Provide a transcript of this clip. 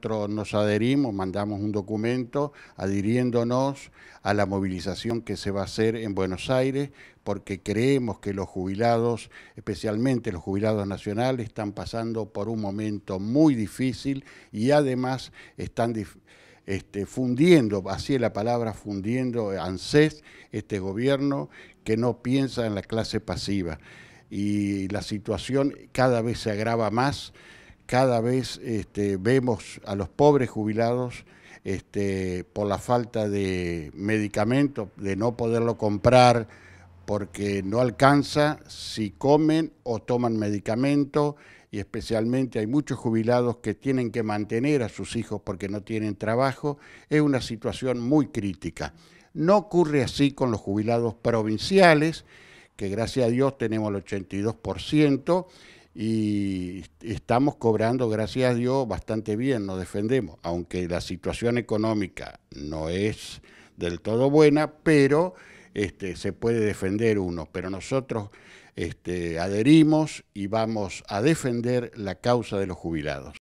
Nosotros nos adherimos, mandamos un documento adhiriéndonos a la movilización que se va a hacer en Buenos Aires porque creemos que los jubilados, especialmente los jubilados nacionales, están pasando por un momento muy difícil y además están este, fundiendo, así es la palabra, fundiendo ANSES, este gobierno que no piensa en la clase pasiva. Y la situación cada vez se agrava más cada vez este, vemos a los pobres jubilados este, por la falta de medicamento, de no poderlo comprar, porque no alcanza si comen o toman medicamento y especialmente hay muchos jubilados que tienen que mantener a sus hijos porque no tienen trabajo, es una situación muy crítica. No ocurre así con los jubilados provinciales, que gracias a Dios tenemos el 82% y estamos cobrando, gracias a Dios, bastante bien, nos defendemos, aunque la situación económica no es del todo buena, pero este, se puede defender uno. Pero nosotros este, adherimos y vamos a defender la causa de los jubilados.